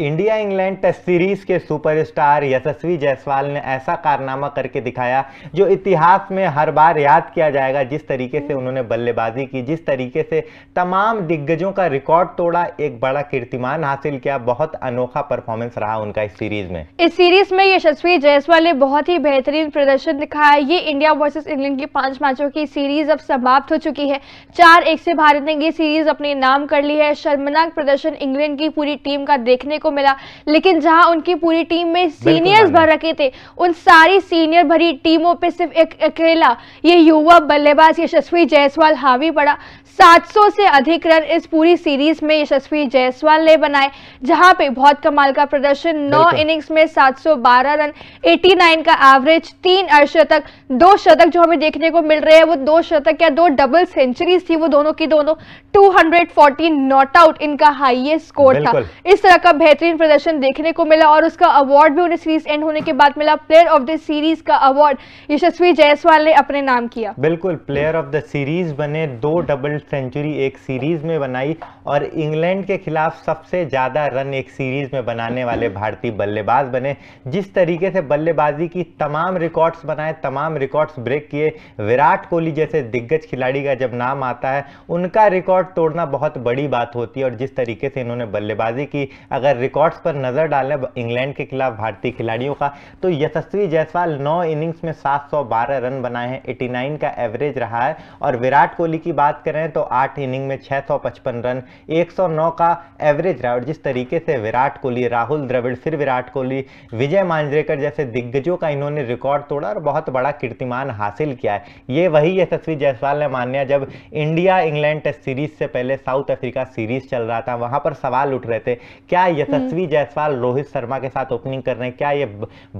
India England test series के superstar Yashasvi Jaiswal ने ऐसा कारनामा करके दिखाया जो इतिहास में हर बार याद किया जाएगा जिस तरीके से उन्होंने बल्लेबाजी की जिस तरीके से तमाम दिग्गजों का रिकॉर्ड तोड़ा एक बड़ा कीर्तिमान हासिल किया बहुत अनोखा परफॉर्मेंस रहा उनका इस सीरीज में इस सीरीज में यशस्वी जायसवाल ने बहुत ही बेहतरीन प्रदर्शन दिखाया ये इंडिया वर्सेज इंग्लैंड की पांच मैचों की सीरीज अब समाप्त हो चुकी है चार एक से भारत ने ये सीरीज अपने नाम कर ली है शर्मनाक प्रदर्शन इंग्लैंड की पूरी टीम का देखने को को मिला लेकिन जहां उनकी पूरी टीम में सीनियर्स भर रखे थे उन सारी सीनियर भरी टीमों पे सिर्फ एक अकेला ये युवा बल्लेबाज यशस्वी जायसवाल हावी पड़ा 700 से अधिक रन इस पूरी सीरीज में यशस्वी जायसवाल ने बनाए जहां पे बहुत कमाल का प्रदर्शन नौ इनिंग्स में 712 रन 89 का एवरेज तीन अर्शतक दो शतक जो हमें देखने को मिल रहे हैं वो दो शतक या दो डबल सेंचुरीज थी वो दोनों की दोनों 214 नॉट आउट इनका हाईएस्ट स्कोर था इस तरह का बेहतरीन प्रदर्शन देखने को मिला और उसका अवार्ड भी उन्हें सीरीज एंड होने के बाद मिला प्लेयर ऑफ द सीरीज का अवार्ड यशस्वी जायसवाल ने अपने नाम किया बिल्कुल प्लेयर ऑफ द सीरीज बने दो डबल सेंचुरी एक सीरीज़ में बनाई और इंग्लैंड के खिलाफ सबसे ज़्यादा रन एक सीरीज़ में बनाने वाले भारतीय बल्लेबाज बने जिस तरीके से बल्लेबाजी की तमाम रिकॉर्ड्स बनाए तमाम रिकॉर्ड्स ब्रेक किए विराट कोहली जैसे दिग्गज खिलाड़ी का जब नाम आता है उनका रिकॉर्ड तोड़ना बहुत बड़ी बात होती है और जिस तरीके से इन्होंने बल्लेबाजी की अगर रिकॉर्ड्स पर नज़र डालें इंग्लैंड के खिलाफ भारतीय खिलाड़ियों का तो यशस्वी जायसवाल नौ इनिंग्स में सात रन बनाए हैं एटी का एवरेज रहा है और विराट कोहली की बात करें तो आठ इनिंग में 655 रन 109 का एवरेज रहा और जिस तरीके से विराट कोहली राहुल द्रविड़ फिर विराट कोहली विजय मांजरेकर जैसे दिग्गजों का इन्होंने रिकॉर्ड तोड़ा और बहुत बड़ा कीर्तिमान हासिल किया है ये वही यशस्वी जायसवाल ने मान्या जब इंडिया इंग्लैंड टेस्ट सीरीज से पहले साउथ अफ्रीका सीरीज चल रहा था वहां पर सवाल उठ रहे थे क्या यशस्वी हम्म। जायसवाल रोहित शर्मा के साथ ओपनिंग कर रहे हैं क्या ये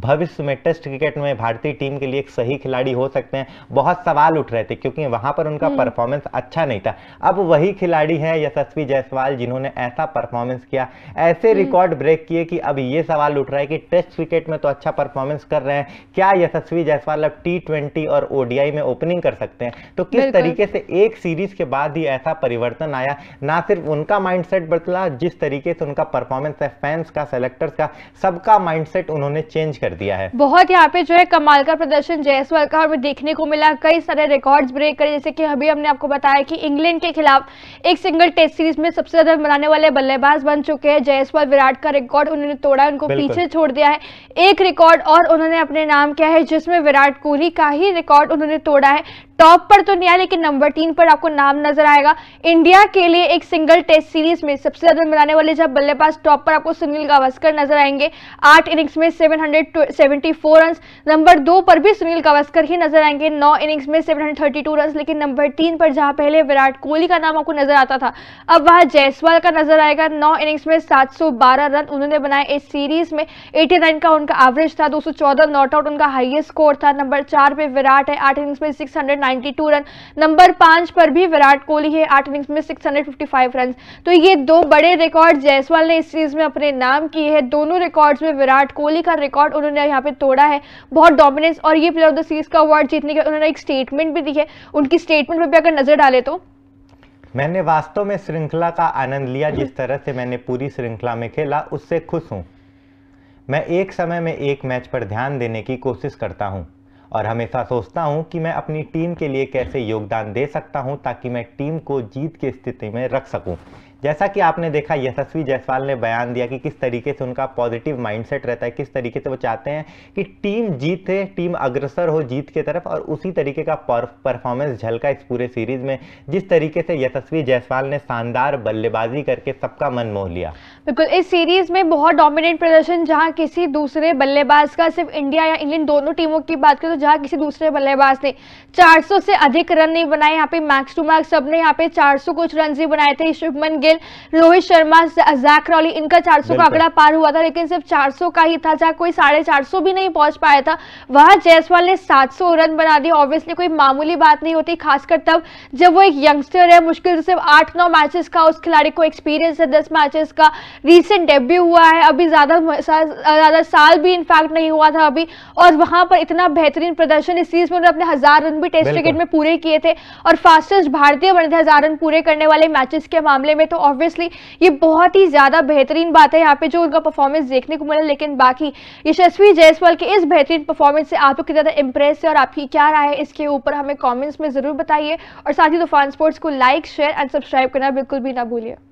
भविष्य में टेस्ट क्रिकेट में भारतीय टीम के लिए एक सही खिलाड़ी हो सकते हैं बहुत सवाल उठ रहे थे क्योंकि वहां पर उनका हम्म। परफॉर्मेंस अच्छा नहीं सकता अब वही खिलाड़ी है यशस्वी जायसवाल जिन्होंने ऐसा परफॉर्मेंस किया ऐसे रिकॉर्ड हम्म। ब्रेक किए कि अब ये सवाल उठ रहा है कि टेस्ट क्रिकेट में तो अच्छा परफॉर्मेंस कर रहे हैं क्या यशस्वी जायसवाल अब टी और ओडीआई में ओपनिंग कर सकते हैं तो किस तरीके से एक सीरीज के बाद ही ऐसा परिवर्तन आया ना सिर्फ उनका माइंडसेट बदला जिस तरीके से उनका परफॉर्मेंस है फैंस का सेलेक्टर्स का सबका माइंडसेट उन्होंने चेंज कर दिया है बहुत यहाँ पे जो है कमाल का प्रदर्शन जयसवाल का हमें देखने को मिला कई सारे रिकॉर्ड्स ब्रेक करे जैसे कि अभी हमने आपको बताया कि इंग्लैंड के खिलाफ एक सिंगल टेस्ट सीरीज में सबसे ज्यादा बनाने वाले बल्लेबाज बन चुके हैं जयसवाल विराट का रिकॉर्ड उन्होंने तोड़ा उनको पीछे छोड़ दिया है एक रिकॉर्ड और उन्होंने अपने नाम किया है जिसमें विराट कोहली का ही रिकॉर्ड उन्होंने तोड़ा है टॉप पर तो नहीं आया लेकिन नंबर तीन पर आपको नाम नजर आएगा इंडिया के लिए एक सिंगल टेस्ट सीरीज में सबसे ज्यादा बनाने वाले जब बल्लेबाज टॉप पर आपको सुनील गावस्कर नजर आएंगे आठ इनिंग्स में 774 रन नंबर दो पर भी सुनील गावस्कर ही नजर आएंगे नौ इनिंग्स में 732 रन लेकिन नंबर तीन पर जहां पहले विराट कोहली का नाम आपको नजर आता था अब वहां जयसवाल का नजर आएगा नौ इनिंग्स में 712 रन उन्होंने बनाए इस सीरीज में 89 का उनका एवरेज था 214 नॉट आउट उनका हाईएस्ट स्कोर था नंबर चार पे विराट है आठ इनिंग्स में 692 रन नंबर पांच पर भी विराट कोहली है आठ इनिंग्स में 655 रन तो ये दो बड़े रिकॉर्ड जयसवाल ने इस सीरीज में अपने नाम किए हैं दोनों रिकॉर्ड में विराट कोहली का रिकॉर्ड उन्होंने यहाँ पे तोड़ा है बहुत डोमिनेंस और ये प्लेयर ऑफ द सीरीज का अवार्ड जीतने के उन्होंने एक स्टेटमेंट भी दी है उनकी स्टेटमेंट पर भी अगर नजर डाले तो मैंने वास्तव में श्रृंखला का आनंद लिया जिस तरह से मैंने पूरी श्रृंखला में खेला उससे खुश हूँ मैं एक समय में एक मैच पर ध्यान देने की कोशिश करता हूँ और हमेशा सोचता हूँ कि मैं अपनी टीम के लिए कैसे योगदान दे सकता हूँ ताकि मैं टीम को जीत की स्थिति में रख सकूँ जैसा कि आपने देखा यशस्वी जायसवाल ने बयान दिया कि किस तरीके से उनका पॉजिटिव माइंडसेट रहता है किस तरीके से वो चाहते हैं कि टीम जीते टीम अग्रसर हो जीत के तरफ और उसी तरीके का परफॉर्मेंस झलका इस पूरे सीरीज में जिस तरीके से यशस्वी जायसवाल ने शानदार बल्लेबाजी करके सबका मन मोह लिया बिल्कुल इस सीरीज में बहुत डोमिनेंट प्रदर्शन जहां किसी दूसरे बल्लेबाज का सिर्फ इंडिया या इंग्लैंड दोनों टीमों की बात करें तो जहां किसी दूसरे बल्लेबाज ने चार से अधिक रन नहीं बनाए यहाँ पे मैक्स टू मैक्स सब ने यहाँ पे चार कुछ रन ही बनाए थे Shubman Gill captain Rohit Sharma Zak Crawley इनका 400 का आंकड़ा पार हुआ था लेकिन सिर्फ 400 का ही था जहाँ कोई साढ़े भी नहीं पहुंच पाया था वहां जयसवाल ने 700 रन बना दिए ऑब्वियसली कोई मामूली बात नहीं होती खासकर तब जब वो एक यंगस्टर है मुश्किल से सिर्फ आठ नौ मैचेस का उस खिलाड़ी को एक्सपीरियंस है दस मैचेस का रिसेंट डेब्यू हुआ है अभी ज़्यादा ज़्यादा साल भी इनफैक्ट नहीं हुआ था अभी और वहां पर इतना बेहतरीन प्रदर्शन इस सीरीज में उन्होंने अपने हज़ार रन भी टेस्ट क्रिकेट में पूरे किए थे और फास्टेस्ट भारतीय बने थे हज़ार रन पूरे करने वाले मैचेस के मामले में तो तो ऑब्वियसली ये बहुत ही ज़्यादा बेहतरीन बात है यहाँ पे जो उनका परफॉर्मेंस देखने को मिला लेकिन बाकी यशस्वी जयसवाल के इस बेहतरीन परफॉर्मेंस से आप लोग कितना इंप्रेस है और आपकी क्या राय है इसके ऊपर हमें कॉमेंट्स में ज़रूर बताइए और साथ ही तूफान स्पोर्ट्स को लाइक शेयर एंड सब्सक्राइब करना बिल्कुल भी ना भूलिए